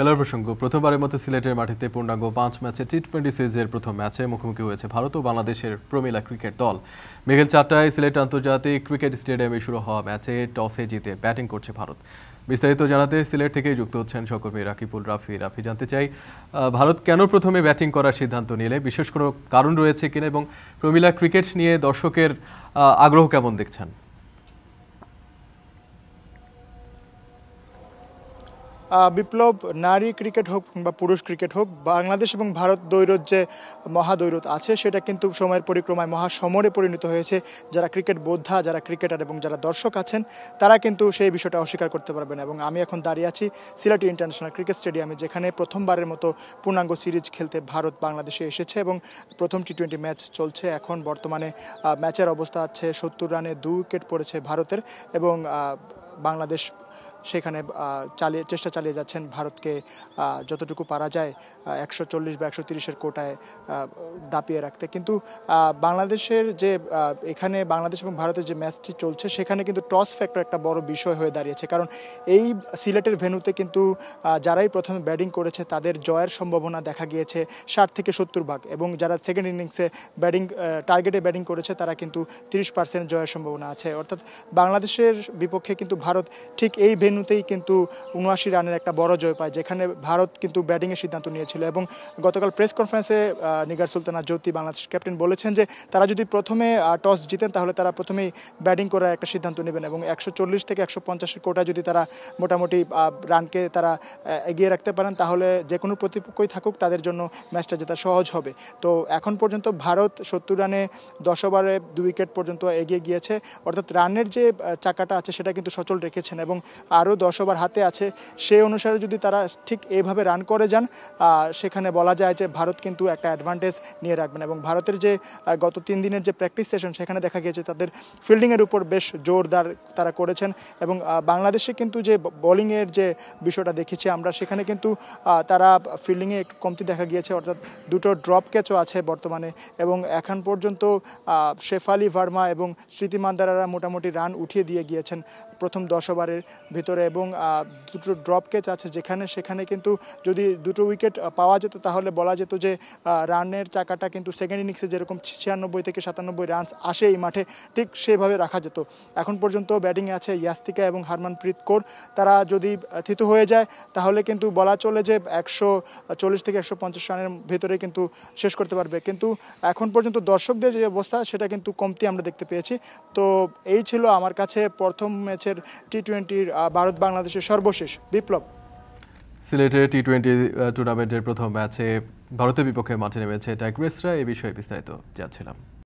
খেলার প্রসঙ্গ প্রথমবারের মতো সিলেটের মাটিতে পূর্ণাঙ্গ পাঁচ ম্যাচে টি টোয়েন্টি সিরিজের প্রথম ম্যাচে মুখোমুখি হয়েছে ভারত ও বাংলাদেশের প্রমিলা ক্রিকেট দল বিকেল চারটায় সিলেট আন্তর্জাতিক ক্রিকেট স্টেডিয়ামে শুরু হওয়া ম্যাচে টসে জিতে ব্যাটিং করছে ভারত বিস্তারিত জানাতে সিলেট থেকে যুক্ত হচ্ছেন সহকর্মী রাকিবুল রাফি রাফি জানতে চাই ভারত কেন প্রথমে ব্যাটিং করার সিদ্ধান্ত নিলে বিশেষ কোনো কারণ রয়েছে কিনা এবং প্রমিলা ক্রিকেট নিয়ে দর্শকের আগ্রহ কেমন দেখছেন বিপ্লব নারী ক্রিকেট হোক বা পুরুষ ক্রিকেট হোক বাংলাদেশ এবং ভারত দৈরত যে মহাদৈরত আছে সেটা কিন্তু সময়ের পরিক্রমায় মহাসমরে পরিণত হয়েছে যারা ক্রিকেট বোদ্ধা যারা ক্রিকেটার এবং যারা দর্শক আছেন তারা কিন্তু সেই বিষয়টা অস্বীকার করতে পারবে না এবং আমি এখন দাঁড়িয়ে আছি সিলেটি ইন্টারন্যাশনাল ক্রিকেট স্টেডিয়ামে যেখানে প্রথমবারের মতো পূর্ণাঙ্গ সিরিজ খেলতে ভারত বাংলাদেশে এসেছে এবং প্রথম টি টোয়েন্টি ম্যাচ চলছে এখন বর্তমানে ম্যাচের অবস্থা আছে সত্তর রানে দু উইকেট পড়েছে ভারতের এবং বাংলাদেশ সেখানে চালিয়ে চেষ্টা চালিয়ে যাচ্ছেন ভারতকে যতটুকু পারা যায় একশো চল্লিশ বা একশো তিরিশের কোটায় দাপিয়ে রাখতে কিন্তু বাংলাদেশের যে এখানে বাংলাদেশ এবং ভারতের যে ম্যাচটি চলছে সেখানে কিন্তু টস ফ্যাক্টর একটা বড় বিষয় হয়ে দাঁড়িয়েছে কারণ এই সিলেটের ভেনুতে কিন্তু যারাই প্রথমে ব্যাটিং করেছে তাদের জয়ের সম্ভাবনা দেখা গিয়েছে ষাট থেকে সত্তর ভাগ এবং যারা সেকেন্ড ইনিংসে ব্যাটিং টার্গেটে ব্যাটিং করেছে তারা কিন্তু তিরিশ পার্সেন্ট জয়ের সম্ভাবনা আছে অর্থাৎ বাংলাদেশের বিপক্ষে কিন্তু ভারত ঠিক এই ভেনু ভেনুতেই কিন্তু উনআশি রানের একটা বড় জয় পায় যেখানে ভারত কিন্তু ব্যাটিংয়ের সিদ্ধান্ত নিয়েছিল এবং গতকাল প্রেস কনফারেন্সে নিগার সুলতানা জ্যোতি বাংলাদেশ ক্যাপ্টেন বলেছেন যে তারা যদি প্রথমে টস জিতেন তাহলে তারা প্রথমেই ব্যাটিং করার একটা সিদ্ধান্ত নেবেন এবং একশো চল্লিশ থেকে একশো পঞ্চাশের কোটা যদি তারা মোটামুটি রানকে তারা এগিয়ে রাখতে পারেন তাহলে যে কোনো প্রতিপক্ষই থাকুক তাদের জন্য ম্যাচটা জেতা সহজ হবে তো এখন পর্যন্ত ভারত সত্তর রানে দশ ওভারে দুই উইকেট পর্যন্ত এগিয়ে গিয়েছে অর্থাৎ রানের যে চাকাটা আছে সেটা কিন্তু সচল রেখেছেন এবং আরও দশ ওভার হাতে আছে সে অনুসারে যদি তারা ঠিক এইভাবে রান করে যান সেখানে বলা যায় যে ভারত কিন্তু একটা অ্যাডভান্টেজ নিয়ে রাখবেন এবং ভারতের যে গত তিন দিনের যে প্র্যাকটিস সেশন সেখানে দেখা গিয়েছে তাদের ফিল্ডিংয়ের উপর বেশ জোরদার তারা করেছেন এবং বাংলাদেশে কিন্তু যে বোলিংয়ের যে বিষয়টা দেখেছি আমরা সেখানে কিন্তু তারা ফিল্ডিংয়ে একটু কমতি দেখা গিয়েছে অর্থাৎ দুটো ড্রপ ক্যাচও আছে বর্তমানে এবং এখন পর্যন্ত শেফালি ভার্মা এবং স্মৃতি মান্দারারা মোটামুটি রান উঠিয়ে দিয়ে গিয়েছেন প্রথম দশ ওভারের ভিতর ভিতরে এবং দুটো ড্রপ ক্যাচ আছে যেখানে সেখানে কিন্তু যদি দুটো উইকেট পাওয়া যেত তাহলে বলা যেত যে রানের চাকাটা কিন্তু সেকেন্ড ইনিংসে যেরকম ছিয়ানব্বই থেকে সাতানব্বই রানস আসে এই মাঠে ঠিক সেভাবে রাখা যেত এখন পর্যন্ত ব্যাটিংয়ে আছে ইয়াস্তিকা এবং হারমানপ্রীত কৌর তারা যদি থিতু হয়ে যায় তাহলে কিন্তু বলা চলে যে একশো চল্লিশ থেকে একশো পঞ্চাশ রানের ভেতরে কিন্তু শেষ করতে পারবে কিন্তু এখন পর্যন্ত দর্শকদের যে অবস্থা সেটা কিন্তু কমতি আমরা দেখতে পেয়েছি তো এই ছিল আমার কাছে প্রথম ম্যাচের টি টোয়েন্টির ভারত বাংলাদেশের সর্বশেষ বিপ্লব সিলেটের টি টোয়েন্টি টুর্নামেন্টের প্রথম ম্যাচে ভারতের বিপক্ষে মাঠে নেমেছে টাইগ্রেসরা এ বিষয়ে বিস্তারিত যাচ্ছিলাম